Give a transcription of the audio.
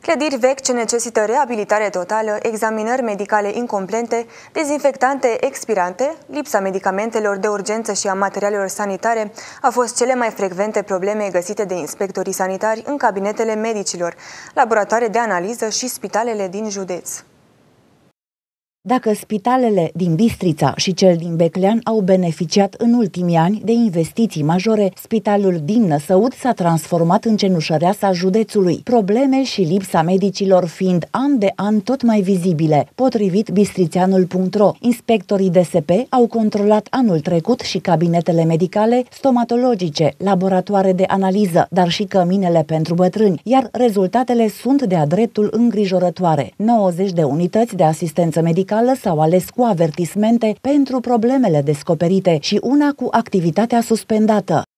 Clădiri vechi ce necesită reabilitare totală, examinări medicale incomplete, dezinfectante expirante, lipsa medicamentelor de urgență și a materialelor sanitare a fost cele mai frecvente probleme găsite de inspectorii sanitari în cabinetele medicilor, laboratoare de analiză și spitalele din județ. Dacă spitalele din Bistrița și cel din Beclean au beneficiat în ultimii ani de investiții majore, spitalul din Năsăud s-a transformat în cenușăreasa județului, probleme și lipsa medicilor fiind an de an tot mai vizibile. Potrivit bistrițianul.ro. inspectorii DSP au controlat anul trecut și cabinetele medicale, stomatologice, laboratoare de analiză, dar și căminele pentru bătrâni, iar rezultatele sunt de-a dreptul îngrijorătoare. 90 de unități de asistență medicală medicală s-au ales cu avertismente pentru problemele descoperite și una cu activitatea suspendată.